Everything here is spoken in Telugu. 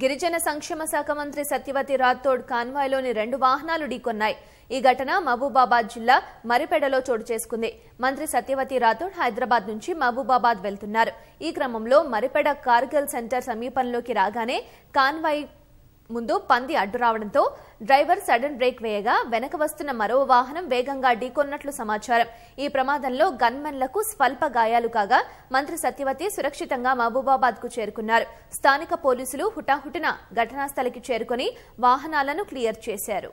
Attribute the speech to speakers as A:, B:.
A: గిరిజన సంక్షేమ శాఖ మంత్రి సత్యవతి రాథోడ్ కాన్వాయ్లోని రెండు వాహనాలు ఢీకొన్నాయి ఈ ఘటన మహబూబాబాద్ జిల్లా మరిపెడలో చోటు చేసుకుంది మంత్రి సత్యవతి రాథోడ్ హైదరాబాద్ నుంచి మహబూబాబాద్ వెళ్తున్నారు ఈ క్రమంలో మరిపెడ కార్గిల్ సెంటర్ సమీపంలోకి రాగానే కాన్వాయ్ ముందు పంది అడ్డు రావడంతో డ్రైవర్ సడన్ బ్రేక్ వేయగా వెనక వస్తున్న మరో వాహనం వేగంగా ఢీకొన్నట్లు సమాచారం ఈ ప్రమాదంలో గన్మెన్లకు స్వల్ప గాయాలు కాగా మంత్రి సత్యవతి సురక్షితంగా మహబూబాబాద్ కు చేరుకున్నారు స్థానిక పోలీసులు హుటాహుటిన ఘటనాస్థలికి చేరుకుని వాహనాలను క్లియర్ చేశారు